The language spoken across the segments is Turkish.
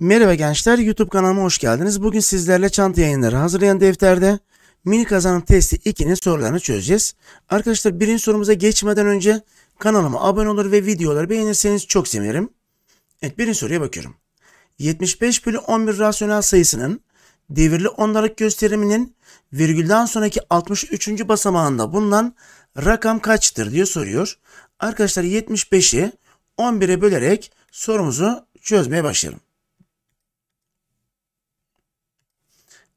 Merhaba gençler, YouTube kanalıma hoş geldiniz. Bugün sizlerle çanta yayınları hazırlayan defterde mini kazanım testi 2'nin sorularını çözeceğiz. Arkadaşlar birinci sorumuza geçmeden önce kanalıma abone olur ve videoları beğenirseniz çok sevinirim. Evet birinci soruya bakıyorum. 75 bölü 11 rasyonel sayısının devirli onlarlık gösteriminin virgülden sonraki 63. basamağında bulunan rakam kaçtır diye soruyor. Arkadaşlar 75'i 11'e bölerek sorumuzu çözmeye başlayalım.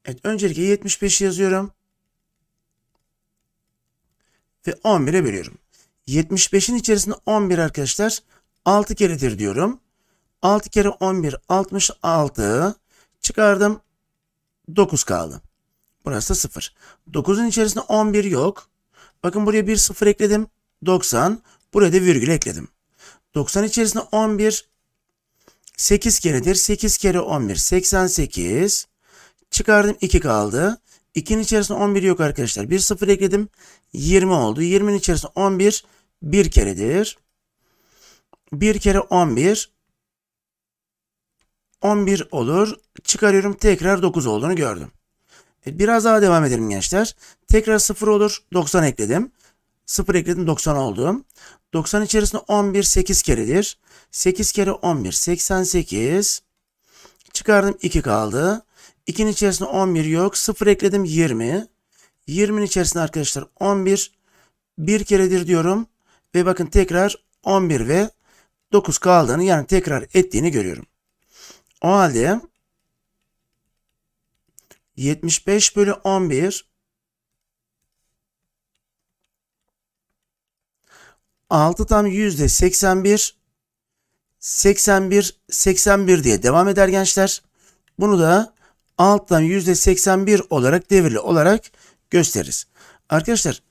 Evet öncelikle 75 yazıyorum. Ve 11'e bölüyorum. 75'in içerisinde 11 arkadaşlar 6 keredir diyorum. 6 kere 11 66 çıkardım 9 kaldı. Burası da 0. 9'un içerisinde 11 yok. Bakın buraya bir 0 ekledim. 90. Buraya da virgül ekledim. 90 içerisinde 11 8 keredir. 8 kere 11 88. Çıkardım 2 kaldı. 2'nin içerisinde 11 yok arkadaşlar. 1 0 ekledim. 20 oldu. 20'nin içerisinde 11 bir keredir. 1 kere 11 11 olur. Çıkarıyorum tekrar 9 olduğunu gördüm. E, biraz daha devam edelim gençler. Tekrar 0 olur. 90 ekledim. 0 ekledim 90 oldu. 90 içerisinde 11 8 keredir. 8 kere 11 88. Çıkardım 2 kaldı. 2'nin içerisinde 11 yok. 0 ekledim 20. 20'nin içerisinde arkadaşlar 11. Bir keredir diyorum. Ve bakın tekrar 11 ve 9 kaldığını yani tekrar ettiğini görüyorum. O halde 75 bölü 11 6 tam yüzde 81 81 81 diye devam eder gençler. Bunu da alttan %81 olarak devirli olarak gösteririz. Arkadaşlar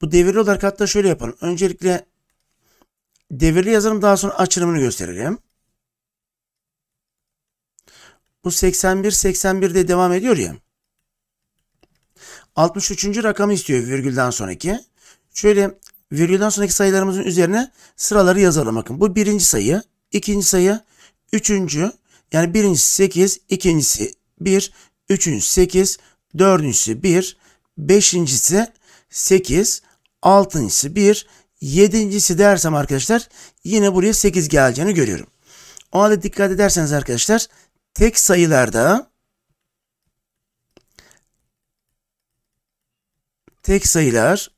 bu devirli olarak hatta şöyle yapalım. Öncelikle devirli yazalım daha sonra açılımını gösterelim. Bu 81 81'de devam ediyor ya. 63. rakamı istiyor virgülden sonraki. Şöyle virgülden sonraki sayılarımızın üzerine sıraları yazalım. Bakın bu birinci sayı, ikinci sayı, üçüncü yani birincisi 8, ikincisi 1, üçüncüsü 8, dördüncüsü 1, beşincisi 8, altıncısı 1, yedincisi dersem arkadaşlar yine buraya 8 geleceğini görüyorum. O halde dikkat ederseniz arkadaşlar tek sayılarda tek sayılar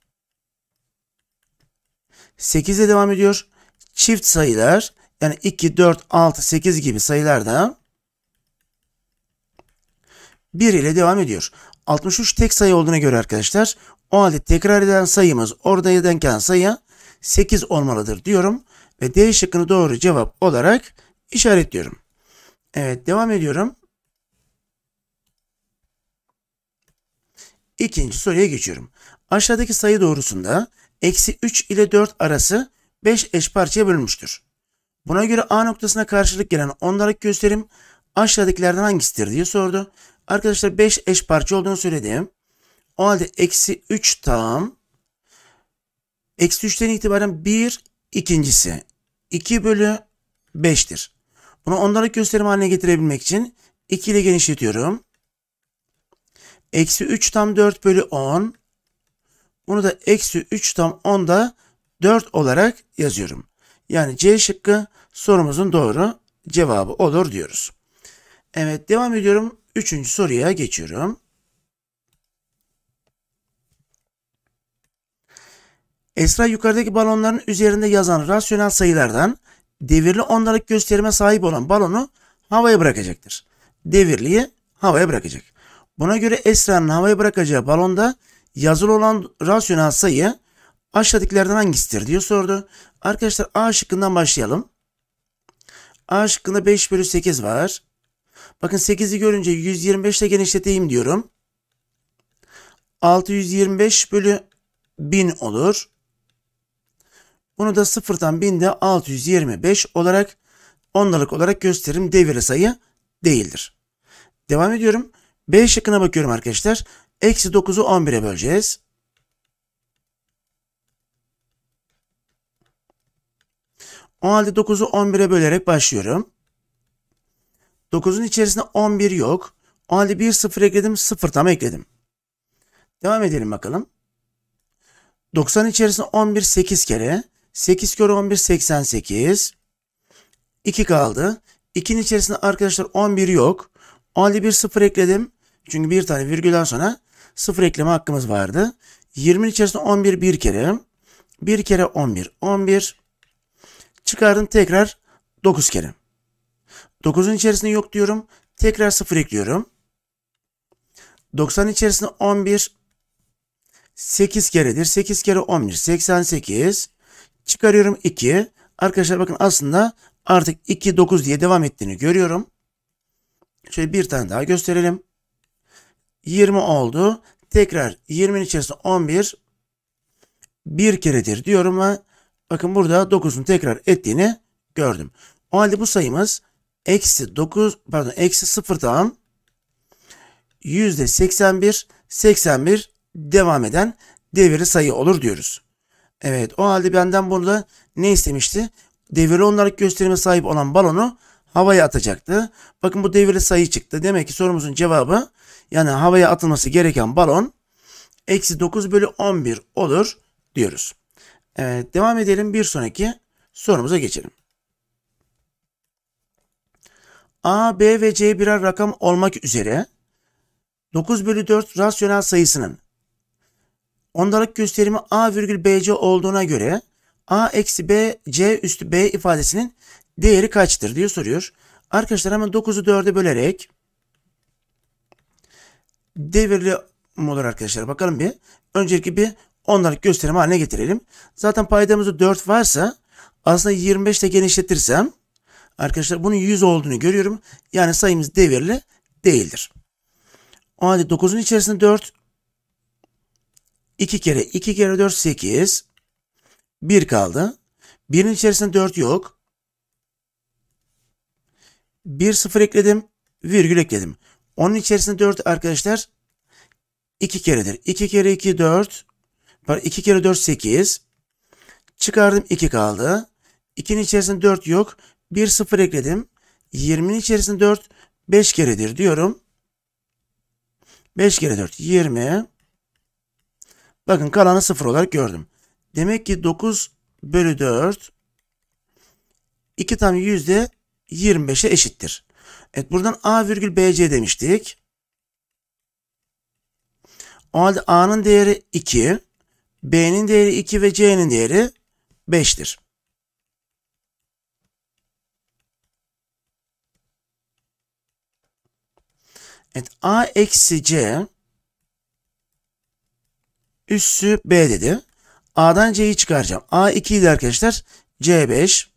8 ile devam ediyor. Çift sayılar yani 2, 4, 6, 8 gibi sayılarda 1 ile devam ediyor. 63 tek sayı olduğuna göre arkadaşlar o halde tekrar eden sayımız orada denk gelen 8 olmalıdır diyorum. Ve D şıkkını doğru cevap olarak işaretliyorum. Evet devam ediyorum. İkinci soruya geçiyorum. Aşağıdaki sayı doğrusunda eksi 3 ile 4 arası 5 eş parçaya bölünmüştür. Buna göre A noktasına karşılık gelen ondalık gösterim aşağıdakilerden hangisidir diye sordu. Arkadaşlar 5 eş parça olduğunu söyledim. O halde eksi 3 tam. Eksi 3'ten itibaren 1 ikincisi. 2 bölü 5'tir. Bunu ondalık gösterim haline getirebilmek için 2 ile genişletiyorum. Eksi 3 tam 4 bölü 10. Bunu da eksi 3 tam 10'da 4 olarak yazıyorum. Yani C şıkkı sorumuzun doğru cevabı olur diyoruz. Evet devam ediyorum. Üçüncü soruya geçiyorum. Esra yukarıdaki balonların üzerinde yazan rasyonel sayılardan devirli ondalık gösterime sahip olan balonu havaya bırakacaktır. Devirliyi havaya bırakacak. Buna göre Esra'nın havaya bırakacağı balonda yazılı olan rasyonel sayı aşağıdakilerden hangisidir diye sordu. Arkadaşlar A şıkkından başlayalım. A şıkkında 5 bölü 8 var. Bakın 8'i görünce 125 ile genişleteyim diyorum. 625 bölü 1000 olur. Bunu da sıfırdan 1000'de 625 olarak ondalık olarak gösteririm devir sayı değildir. Devam ediyorum. B şıkkına bakıyorum arkadaşlar. Eksi 9'u 11'e böleceğiz. O halde 9'u 11'e bölerek başlıyorum. 9'un içerisinde 11 yok. O halde 1 0 ekledim 0 tam ekledim. Devam edelim bakalım. 90 içerisinde 11 8 kere. 8 kere 11 88. 2 kaldı. 2'nin içerisinde arkadaşlar 11 yok. O halde 1 0 ekledim. Çünkü bir tane virgülden sonra 0 ekleme hakkımız vardı. 20'nin içerisinde 11 bir kere. 1 kere 11 11. Çıkardım tekrar 9 kere. 9'un içerisinde yok diyorum. Tekrar 0 ekliyorum. 90 içerisinde 11 8 keredir. 8 kere 11 88 çıkarıyorum 2. Arkadaşlar bakın aslında artık 2 9 diye devam ettiğini görüyorum. Şöyle bir tane daha gösterelim. 20 oldu. Tekrar 20'nin içerisinde 11 bir keredir diyorum ve bakın burada 9'un tekrar ettiğini gördüm. O halde bu sayımız eksi 9 pardon eksi 0'dan yüzde 81 81 devam eden deviri sayı olur diyoruz. Evet o halde benden burada ne istemişti? Deviri olarak gösterime sahip olan balonu havaya atacaktı. Bakın bu deviri sayı çıktı. Demek ki sorumuzun cevabı yani havaya atılması gereken balon eksi 9 bölü 11 olur diyoruz. Evet devam edelim bir sonraki sorumuza geçelim. A, B ve C birer rakam olmak üzere 9 bölü 4 rasyonel sayısının ondalık gösterimi A virgül BC olduğuna göre A eksi B C üstü B ifadesinin değeri kaçtır diye soruyor. Arkadaşlar hemen 9'u 4'e bölerek devirli olur arkadaşlar. Bakalım bir. Öncelikle bir ondalık gösterimi haline getirelim. Zaten paydamızda 4 varsa aslında 25 ile genişletirsem Arkadaşlar bunun 100 olduğunu görüyorum. Yani sayımız devirli değildir. O halde 9'un içerisinde 4. 2 kere 2 kere 4 8. 1 kaldı. 1'in içerisinde 4 yok. 1 sıfır ekledim. Virgül ekledim. Onun içerisinde 4 arkadaşlar 2 keredir. 2 kere 2 4. 2 kere 4 8. Çıkardım 2 kaldı. 2'nin içerisinde 4 yok. 1 0 ekledim. 20'nin içerisinde 4 5 keredir diyorum. 5 kere 4 20. Bakın kalanı 0 olarak gördüm. Demek ki 9 bölü 4 2 tam yüzde 25'e eşittir. Evet buradan A virgül BC demiştik. O halde A'nın değeri 2, B'nin değeri 2 ve C'nin değeri 5'tir. Evet A eksi C üssü B dedi. A'dan C'yi çıkaracağım. A 2 idi arkadaşlar. C 5.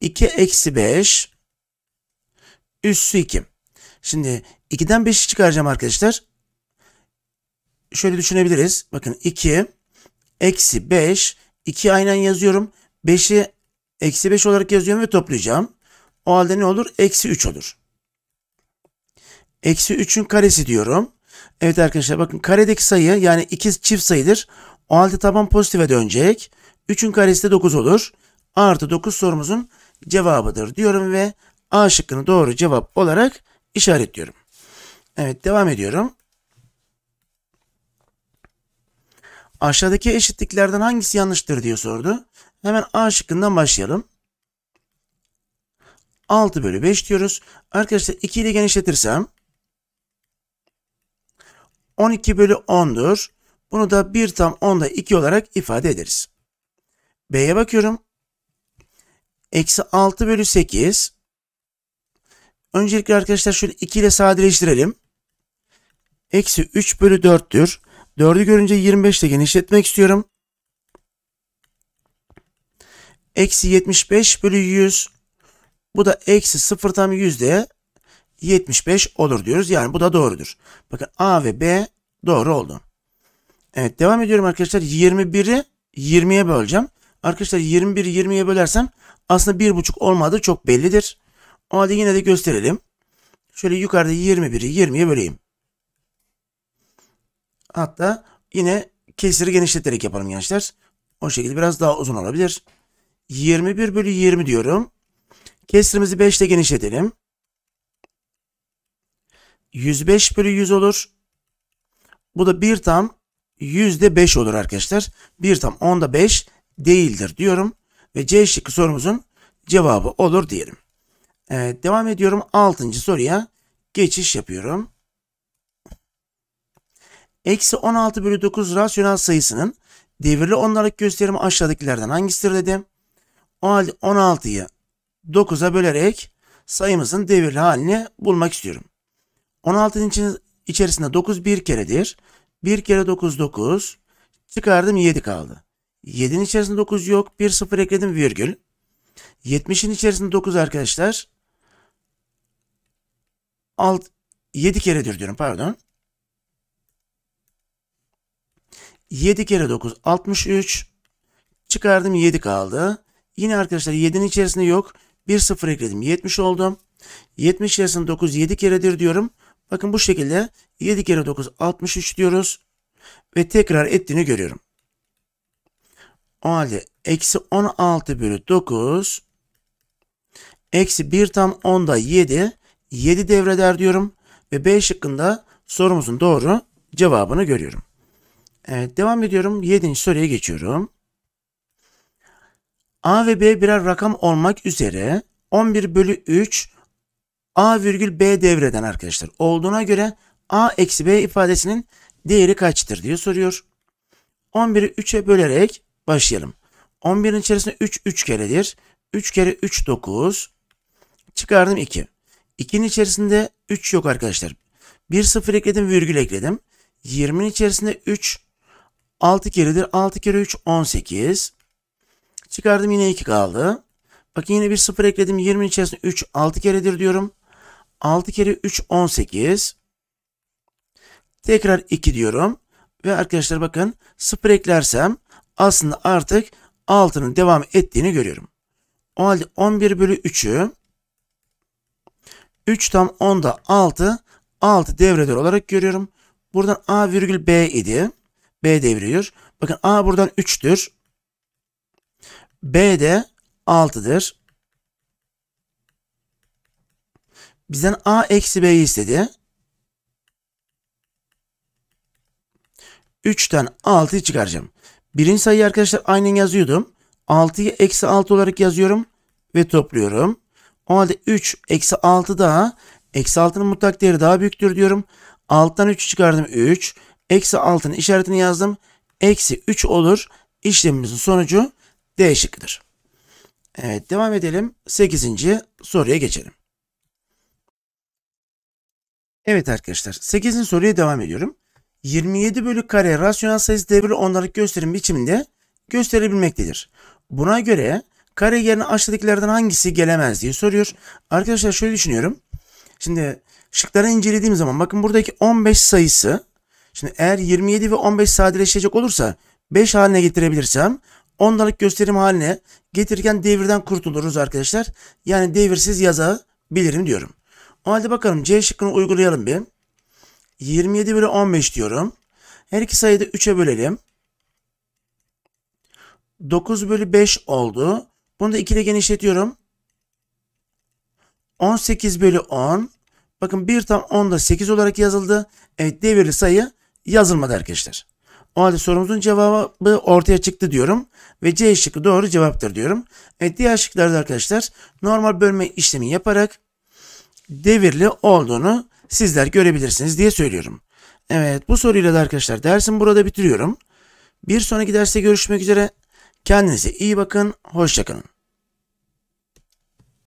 2 eksi 5 üssü 2. Şimdi 2'den 5'i çıkaracağım arkadaşlar. Şöyle düşünebiliriz. Bakın 2 eksi 5. 2 aynen yazıyorum. 5'i eksi 5 olarak yazıyorum ve toplayacağım. O halde ne olur? Eksi 3 olur. Eksi 3'ün karesi diyorum. Evet arkadaşlar bakın karedeki sayı yani 2 çift sayıdır. O halde taban pozitife dönecek. 3'ün karesi de 9 olur. Artı 9 sorumuzun cevabıdır diyorum ve A şıkkını doğru cevap olarak işaretliyorum. Evet devam ediyorum. Aşağıdaki eşitliklerden hangisi yanlıştır diye sordu. Hemen A şıkkından başlayalım. 6 bölü 5 diyoruz. Arkadaşlar 2 ile genişletirsem 12 bölü 10'dur. Bunu da 1 tam 10'da 2 olarak ifade ederiz. B'ye bakıyorum. Eksi 6 bölü 8. Öncelikle arkadaşlar şöyle 2 ile sadeleştirelim. Eksi 3 bölü 4'tür. 4'ü görünce 25 ile genişletmek istiyorum. Eksi 75 bölü 100. Bu da eksi 0 tam 100 diye. 75 olur diyoruz. Yani bu da doğrudur. Bakın A ve B doğru oldu. Evet devam ediyorum arkadaşlar. 21'i 20'ye böleceğim. Arkadaşlar 21'i 20'ye bölersem aslında 1,5 olmadığı çok bellidir. O halde yine de gösterelim. Şöyle yukarıda 21'i 20'ye böleyim. Hatta yine kesiri genişleterek yapalım gençler. O şekilde biraz daha uzun olabilir. 21 bölü 20 diyorum. Kesirimizi 5 ile genişletelim. 105 bölü 100 olur. Bu da 1 tam %5 olur arkadaşlar. 1 tam 10'da 5 değildir diyorum. Ve C şıkkı sorumuzun cevabı olur diyelim. Evet, devam ediyorum. 6. soruya geçiş yapıyorum. Eksi 16 bölü 9 rasyonel sayısının devirli onlarlık gösterimi aşağıdakilerden hangisidir dedim. O halde 16'yı 9'a bölerek sayımızın devirli halini bulmak istiyorum. 16'nın içerisinde 9 bir keredir. 1 kere 9 9. Çıkardım 7 kaldı. 7'nin içerisinde 9 yok. 1 0 ekledim virgül. 70'in içerisinde 9 arkadaşlar. Alt 7 keredir diyorum pardon. 7 kere 9 63. Çıkardım 7 kaldı. Yine arkadaşlar 7'nin içerisinde yok. 1 0 ekledim 70 oldum. 70 içerisinde 9 7 keredir diyorum. Bakın bu şekilde 7 kere 9 63 diyoruz. Ve tekrar ettiğini görüyorum. O halde eksi 16 bölü 9 eksi 1 tam 10'da 7 7 devreder diyorum. Ve B şıkkında sorumuzun doğru cevabını görüyorum. Evet devam ediyorum. 7. soruya geçiyorum. A ve B birer rakam olmak üzere 11 bölü 3 A virgül B devreden arkadaşlar olduğuna göre A eksi B ifadesinin değeri kaçtır diye soruyor. 11'i 3'e bölerek başlayalım. 11'in içerisinde 3 3 keredir. 3 kere 3 9. Çıkardım 2. 2'nin içerisinde 3 yok arkadaşlar. 1 0 ekledim virgül ekledim. 20'nin içerisinde 3 6 keredir. 6 kere 3 18. Çıkardım yine 2 kaldı. Bakın yine bir 0 ekledim. 20'nin içerisinde 3 6 keredir diyorum. 6 kere 3 18. Tekrar 2 diyorum. Ve arkadaşlar bakın 0 eklersem aslında artık 6'nın devam ettiğini görüyorum. O halde 11 bölü 3'ü 3 tam 10'da 6 6 devreler olarak görüyorum. Buradan A virgül B idi. B devriyor. Bakın A buradan 3'tür. B de 6'dır. Bizden a eksi b'yi istedi. 3'ten 6'yı çıkaracağım. Birinci sayıyı arkadaşlar aynen yazıyordum. 6'yı eksi 6 olarak yazıyorum ve topluyorum. O halde 3 eksi 6 daha eksi 6'nın mutlak değeri daha büyüktür diyorum. 6'dan 3'ü çıkardım 3. Eksi 6'nın işaretini yazdım. Eksi 3 olur. İşlemimizin sonucu D şıkkıdır. Evet devam edelim. 8. soruya geçelim. Evet arkadaşlar 8. soruya devam ediyorum. 27 bölü kare rasyonel sayısı devri onlarlık gösterim biçiminde gösterebilmektedir. Buna göre kare yerine aşağıdakilerden hangisi gelemez diye soruyor. Arkadaşlar şöyle düşünüyorum. Şimdi şıkları incelediğim zaman bakın buradaki 15 sayısı şimdi eğer 27 ve 15 sadeleşecek olursa 5 haline getirebilirsem onlarlık gösterim haline getirirken devirden kurtuluruz arkadaşlar. Yani devirsiz yazabilirim diyorum. O halde bakalım C şıkkını uygulayalım bir. 27 bölü 15 diyorum. Her iki sayıyı da 3'e bölelim. 9 bölü 5 oldu. Bunu da 2 ile genişletiyorum. 18 bölü 10. Bakın 1 tam 10 da 8 olarak yazıldı. Evet devirli sayı yazılmadı arkadaşlar. O halde sorumuzun cevabı ortaya çıktı diyorum. Ve C şıkkı doğru cevaptır diyorum. Evet diğer şıklarda arkadaşlar normal bölme işlemi yaparak devirli olduğunu sizler görebilirsiniz diye söylüyorum. Evet bu soruyla da arkadaşlar dersim burada bitiriyorum. Bir sonraki derste görüşmek üzere. Kendinize iyi bakın. Hoşçakalın.